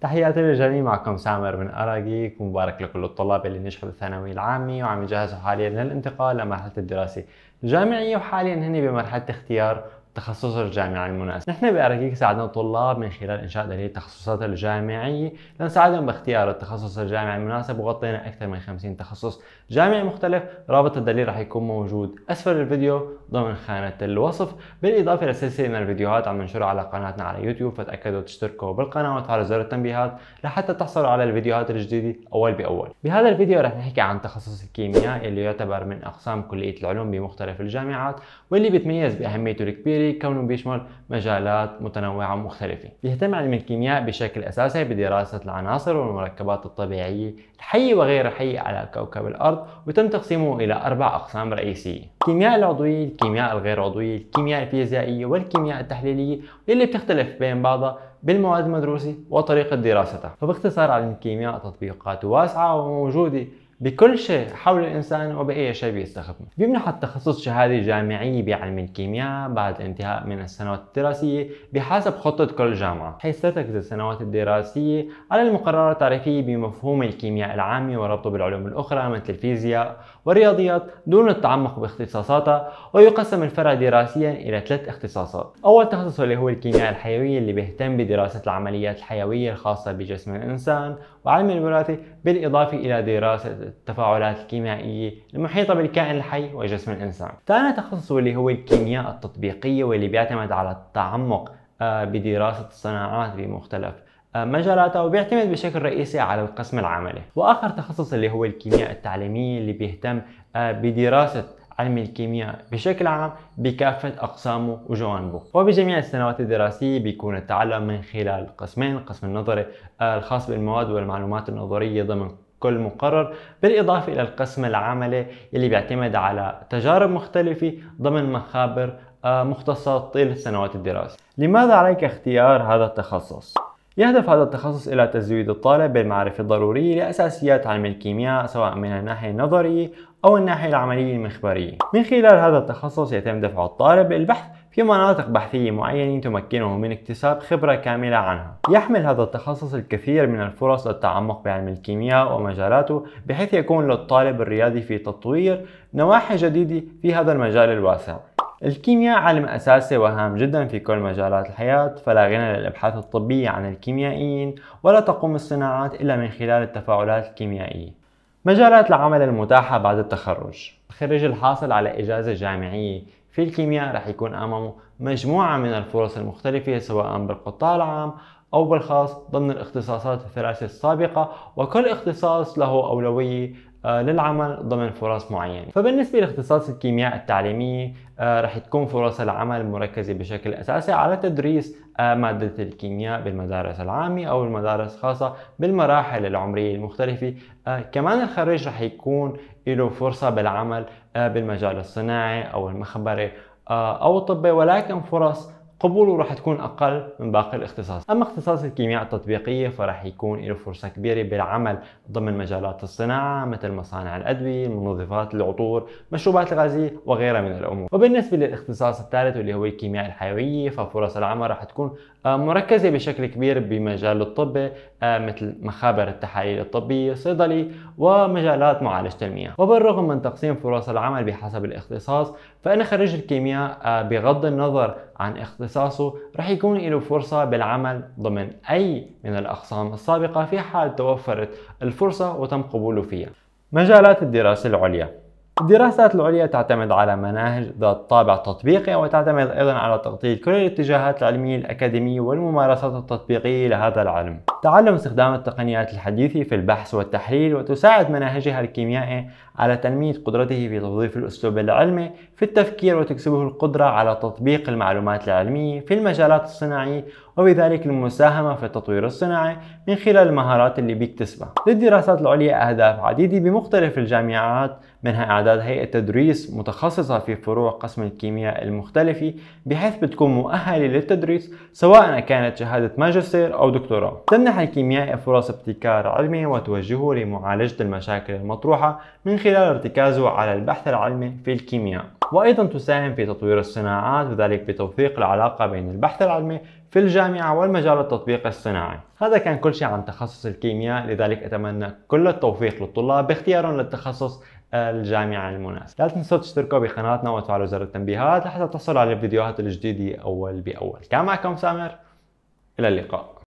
تحياتي للجميع معكم سامر من أراجيك ومبارك لكل الطلاب اللي نجحوا بالثانوية العامة وعم يجهزوا حاليا للانتقال لمرحلة الدراسة الجامعية وحاليا هن بمرحلة اختيار تخصص الجامعي المناسب نحن بأراكيك ساعدنا الطلاب من خلال إنشاء دليل التخصصات الجامعية لنساعدهم باختيار التخصص الجامعي المناسب وغطينا أكثر من 50 تخصص جامعي مختلف رابط الدليل رح يكون موجود أسفل الفيديو ضمن خانة الوصف بالإضافة لسلسلة من الفيديوهات عم ننشرها على قناتنا على يوتيوب فتأكدوا تشتركوا بالقناة وتفعلوا زر التنبيهات لحتى تحصلوا على الفيديوهات الجديدة أول بأول بهذا الفيديو رح نحكي عن تخصص الكيمياء اللي يعتبر من أقسام كلية العلوم بمختلف الجامعات واللي بيتميز بأهميته الكبيرة البكتيري كونه بيشمل مجالات متنوعة ومختلفة بيهتم علم الكيمياء بشكل أساسي بدراسة العناصر والمركبات الطبيعية الحية وغير الحية على كوكب الأرض وتم تقسيمه إلى أربع أقسام رئيسية الكيمياء العضوية، الكيمياء الغير عضوية، الكيمياء الفيزيائية والكيمياء التحليلية واللي بتختلف بين بعضها بالمواد المدروسة وطريقة دراستها فباختصار علم الكيمياء تطبيقاته واسعة وموجودة بكل شيء حول الإنسان وبأي شيء بيستخدمه بيمنح التخصص شهادة جامعية بعلم الكيمياء بعد الانتهاء من السنوات الدراسية بحسب خطة كل جامعة حيث تركز السنوات الدراسية على المقررات التعريفية بمفهوم الكيمياء العامة وربطه بالعلوم الأخرى مثل الفيزياء والرياضيات دون التعمق باختصاصاتها ويقسم الفرع دراسيا إلى ثلاث اختصاصات أول تخصص اللي هو الكيمياء الحيوية اللي بيهتم بدراسة العمليات الحيوية الخاصة بجسم الإنسان وعلم الوراثة بالإضافة إلى دراسة التفاعلات الكيميائية المحيطة بالكائن الحي وجسم الإنسان ثاني تخصص واللي هو الكيمياء التطبيقية واللي بيعتمد على التعمق آه، بدراسة الصناعات بمختلف آه، مجالاتها وبيعتمد بشكل رئيسي على القسم العملي واخر تخصص اللي هو الكيمياء التعليميه اللي بيهتم آه، بدراسه علم الكيمياء بشكل عام بكافة أقسامه وجوانبه وبجميع السنوات الدراسية بيكون التعلم من خلال قسمين القسم النظري الخاص بالمواد والمعلومات النظرية ضمن كل مقرر بالإضافة إلى القسم العملي اللي بيعتمد على تجارب مختلفة ضمن مخابر آه، مختصة طيلة سنوات الدراسة لماذا عليك اختيار هذا التخصص؟ يهدف هذا التخصص إلى تزويد الطالب بالمعرفة الضرورية لأساسيات علم الكيمياء سواء من الناحية النظرية أو الناحية العملية المخبرية من خلال هذا التخصص يتم دفع الطالب البحث في مناطق بحثية معينة تمكنه من اكتساب خبرة كاملة عنها. يحمل هذا التخصص الكثير من الفرص للتعمق بعلم الكيمياء ومجالاته بحيث يكون للطالب الرياضي في تطوير نواحي جديدة في هذا المجال الواسع. الكيمياء علم أساسي وهام جدا في كل مجالات الحياة فلا غنى للأبحاث الطبية عن الكيميائيين ولا تقوم الصناعات إلا من خلال التفاعلات الكيميائية مجالات العمل المتاحة بعد التخرج الخريج الحاصل على إجازة جامعية في الكيمياء رح يكون أمامه مجموعة من الفرص المختلفة سواء بالقطاع العام أو بالخاص ضمن الاختصاصات الثلاثة السابقة وكل اختصاص له أولوية آه، للعمل ضمن فرص معينة فبالنسبة لاختصاص الكيمياء التعليمية آه، رح تكون فرص العمل مركزة بشكل أساسي على تدريس آه، مادة الكيمياء بالمدارس العامة أو المدارس الخاصة بالمراحل العمرية المختلفة كمان الخريج رح يكون له فرصة بالعمل بالمجال الصناعي أو المخبري أو الطبي ولكن فرص قبوله راح تكون اقل من باقي الاختصاص اما اختصاص الكيمياء التطبيقيه فراح يكون له فرصه كبيره بالعمل ضمن مجالات الصناعه مثل مصانع الادويه المنظفات العطور مشروبات الغازيه وغيرها من الامور وبالنسبه للاختصاص الثالث واللي هو الكيمياء الحيويه ففرص العمل راح تكون آه، مركزه بشكل كبير بمجال الطب آه، مثل مخابر التحاليل الطبيه الصيدلي ومجالات معالجه المياه وبالرغم من تقسيم فرص العمل بحسب الاختصاص فانا خريج الكيمياء آه، بغض النظر عن اختصاص اختصاصه رح يكون له فرصة بالعمل ضمن أي من الأقسام السابقة في حال توفرت الفرصة وتم قبوله فيها مجالات الدراسة العليا الدراسات العليا تعتمد على مناهج ذات طابع تطبيقي وتعتمد أيضا على تغطية كل الاتجاهات العلمية الأكاديمية والممارسات التطبيقية لهذا العلم تعلم استخدام التقنيات الحديثة في البحث والتحليل وتساعد مناهجها الكيميائي على تنمية قدرته في توظيف الأسلوب العلمي في التفكير وتكسبه القدرة على تطبيق المعلومات العلمية في المجالات الصناعية وبذلك المساهمة في التطوير الصناعي من خلال المهارات اللي بيكتسبها للدراسات العليا أهداف عديدة بمختلف الجامعات منها إعداد هيئة تدريس متخصصة في فروع قسم الكيمياء المختلفة بحيث بتكون مؤهلة للتدريس سواء كانت شهادة ماجستير أو دكتوراه تمنح الكيميائي فرص ابتكار علمي وتوجهه لمعالجة المشاكل المطروحة من خلال ارتكازه على البحث العلمي في الكيمياء وأيضا تساهم في تطوير الصناعات وذلك بتوثيق العلاقة بين البحث العلمي في الجامعة والمجال التطبيقي الصناعي هذا كان كل شيء عن تخصص الكيمياء لذلك أتمنى كل التوفيق للطلاب باختيارهم للتخصص الجامعة المناسب لا تنسوا تشتركوا بقناتنا وتفعلوا زر التنبيهات لحتى تحصلوا على الفيديوهات الجديدة أول بأول كان معكم سامر إلى اللقاء